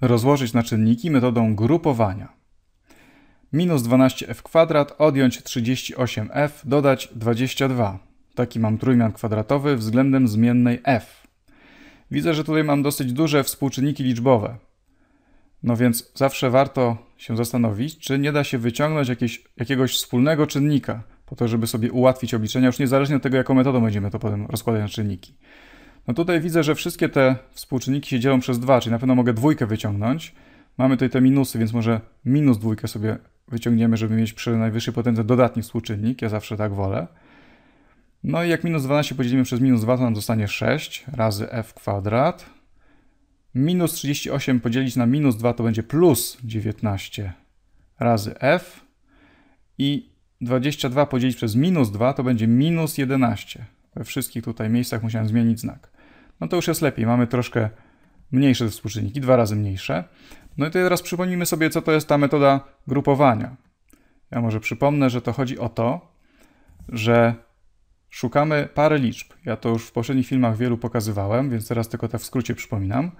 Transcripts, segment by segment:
rozłożyć na czynniki metodą grupowania. Minus 12f kwadrat, odjąć 38f, dodać 22. Taki mam trójmian kwadratowy względem zmiennej f. Widzę, że tutaj mam dosyć duże współczynniki liczbowe. No więc zawsze warto się zastanowić, czy nie da się wyciągnąć jakieś, jakiegoś wspólnego czynnika, po to, żeby sobie ułatwić obliczenia, już niezależnie od tego, jaką metodą będziemy to potem rozkładać na czynniki. No tutaj widzę, że wszystkie te współczynniki się dzielą przez 2, czyli na pewno mogę dwójkę wyciągnąć. Mamy tutaj te minusy, więc może minus dwójkę sobie wyciągniemy, żeby mieć przy najwyższej potędze dodatni współczynnik. Ja zawsze tak wolę. No i jak minus 12 podzielimy przez minus 2, to nam zostanie 6 razy f kwadrat. Minus 38 podzielić na minus 2 to będzie plus 19 razy f. I 22 podzielić przez minus 2 to będzie minus 11. We wszystkich tutaj miejscach musiałem zmienić znak no to już jest lepiej. Mamy troszkę mniejsze współczynniki, dwa razy mniejsze. No i teraz przypomnijmy sobie, co to jest ta metoda grupowania. Ja może przypomnę, że to chodzi o to, że szukamy pary liczb. Ja to już w poprzednich filmach wielu pokazywałem, więc teraz tylko te w skrócie przypominam.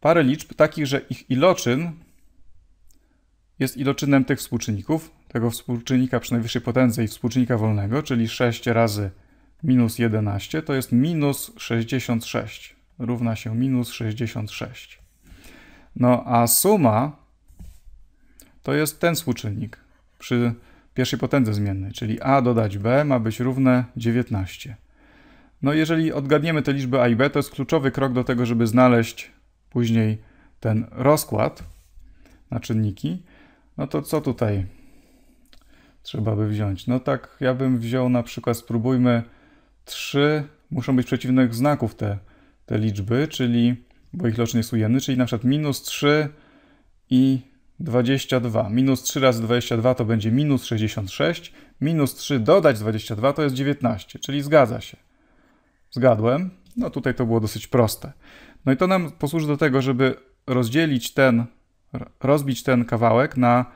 Parę liczb takich, że ich iloczyn jest iloczynem tych współczynników, tego współczynnika przy najwyższej potędze i współczynnika wolnego, czyli 6 razy minus 11 to jest minus 66, równa się minus 66. No a suma to jest ten współczynnik przy pierwszej potędze zmiennej, czyli a dodać b ma być równe 19. No jeżeli odgadniemy te liczby a i b, to jest kluczowy krok do tego, żeby znaleźć później ten rozkład na czynniki. No to co tutaj trzeba by wziąć? No tak, ja bym wziął na przykład, spróbujmy 3 muszą być przeciwnych znaków te, te liczby, czyli, bo ich locznik jest ujemny, czyli na przykład minus 3 i 22. Minus 3 razy 22 to będzie minus 66. Minus 3 dodać 22 to jest 19, czyli zgadza się. Zgadłem. No tutaj to było dosyć proste. No i to nam posłuży do tego, żeby rozdzielić ten, rozbić ten kawałek na,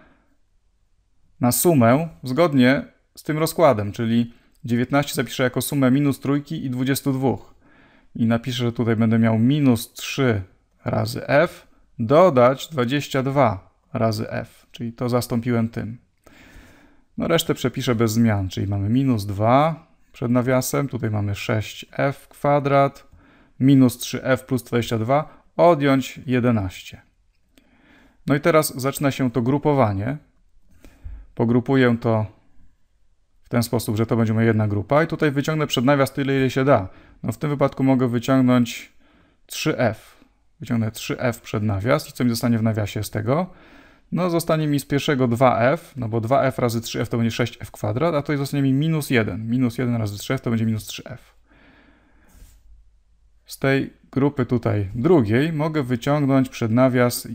na sumę zgodnie z tym rozkładem, czyli 19 zapiszę jako sumę minus trójki i 22. I napiszę, że tutaj będę miał minus 3 razy f, dodać 22 razy f, czyli to zastąpiłem tym. No resztę przepiszę bez zmian, czyli mamy minus 2 przed nawiasem, tutaj mamy 6f kwadrat, minus 3f plus 22, odjąć 11. No i teraz zaczyna się to grupowanie. Pogrupuję to w ten sposób, że to będzie moja jedna grupa i tutaj wyciągnę przed nawias tyle, ile się da. No w tym wypadku mogę wyciągnąć 3F. Wyciągnę 3F przed nawias i co mi zostanie w nawiasie z tego? No zostanie mi z pierwszego 2F, no bo 2F razy 3F to będzie 6F kwadrat, a tutaj zostanie mi minus 1. Minus 1 razy 3F to będzie minus 3F. Z tej grupy tutaj drugiej mogę wyciągnąć przed nawias,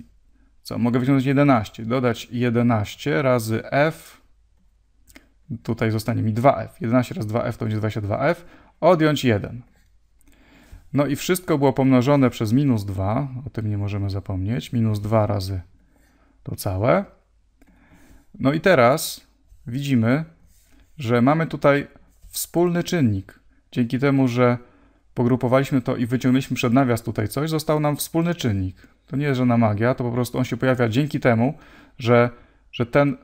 co? Mogę wyciągnąć 11. Dodać 11 razy F tutaj zostanie mi 2f. 11 razy 2f to będzie 22f, odjąć 1. No i wszystko było pomnożone przez minus 2, o tym nie możemy zapomnieć, minus 2 razy to całe. No i teraz widzimy, że mamy tutaj wspólny czynnik. Dzięki temu, że pogrupowaliśmy to i wyciągnęliśmy przed nawias tutaj coś, został nam wspólny czynnik. To nie jest żadna magia, to po prostu on się pojawia dzięki temu, że, że ten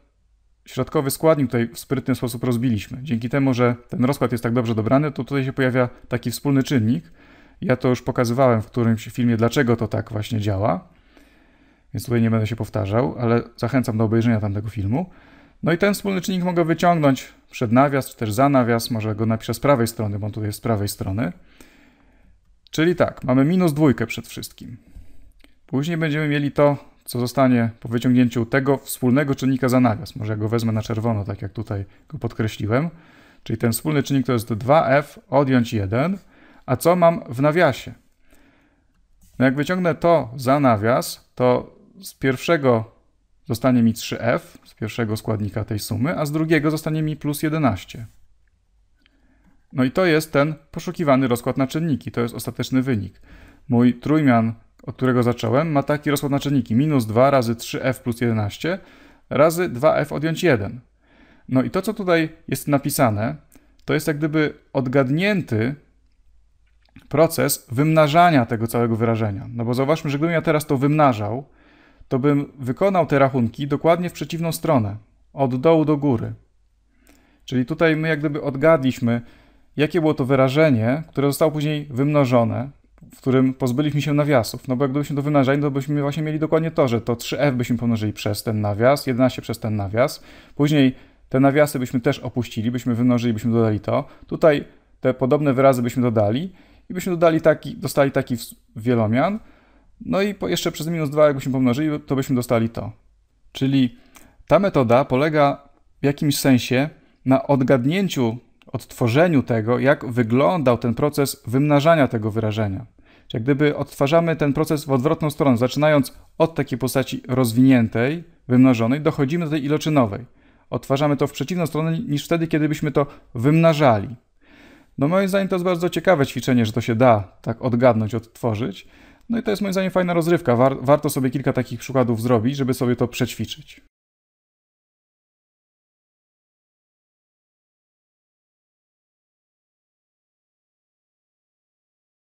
środkowy składnik tutaj w sprytny sposób rozbiliśmy. Dzięki temu, że ten rozkład jest tak dobrze dobrany, to tutaj się pojawia taki wspólny czynnik. Ja to już pokazywałem w którymś filmie, dlaczego to tak właśnie działa. Więc tutaj nie będę się powtarzał, ale zachęcam do obejrzenia tamtego filmu. No i ten wspólny czynnik mogę wyciągnąć przed nawias, czy też za nawias, może go napiszę z prawej strony, bo on tutaj jest z prawej strony. Czyli tak, mamy minus dwójkę przed wszystkim. Później będziemy mieli to co zostanie po wyciągnięciu tego wspólnego czynnika za nawias. Może ja go wezmę na czerwono, tak jak tutaj go podkreśliłem. Czyli ten wspólny czynnik to jest 2f odjąć 1. A co mam w nawiasie? No jak wyciągnę to za nawias, to z pierwszego zostanie mi 3f, z pierwszego składnika tej sumy, a z drugiego zostanie mi plus 11. No i to jest ten poszukiwany rozkład na czynniki, to jest ostateczny wynik. Mój trójmian od którego zacząłem, ma taki rozkład na czynniki. Minus 2 razy 3f plus 11 razy 2f odjąć 1. No i to, co tutaj jest napisane, to jest jak gdyby odgadnięty proces wymnażania tego całego wyrażenia. No bo zauważmy, że gdybym ja teraz to wymnażał, to bym wykonał te rachunki dokładnie w przeciwną stronę, od dołu do góry. Czyli tutaj my jak gdyby odgadliśmy, jakie było to wyrażenie, które zostało później wymnożone, w którym pozbyliśmy się nawiasów. No bo gdybyśmy to wynaleźli, to byśmy właśnie mieli dokładnie to, że to 3f byśmy pomnożyli przez ten nawias, 11 przez ten nawias. Później te nawiasy byśmy też opuścili, byśmy wymnożyli, byśmy dodali to. Tutaj te podobne wyrazy byśmy dodali i byśmy dodali taki, dostali taki wielomian. No i jeszcze przez minus 2, jakbyśmy pomnożyli, to byśmy dostali to. Czyli ta metoda polega w jakimś sensie na odgadnięciu odtworzeniu tego, jak wyglądał ten proces wymnażania tego wyrażenia. Czyli jak gdyby odtwarzamy ten proces w odwrotną stronę, zaczynając od takiej postaci rozwiniętej, wymnażonej, dochodzimy do tej iloczynowej. Odtwarzamy to w przeciwną stronę niż wtedy, kiedy byśmy to wymnażali. No moim zdaniem to jest bardzo ciekawe ćwiczenie, że to się da tak odgadnąć, odtworzyć. No i to jest moim zdaniem fajna rozrywka. warto sobie kilka takich przykładów zrobić, żeby sobie to przećwiczyć.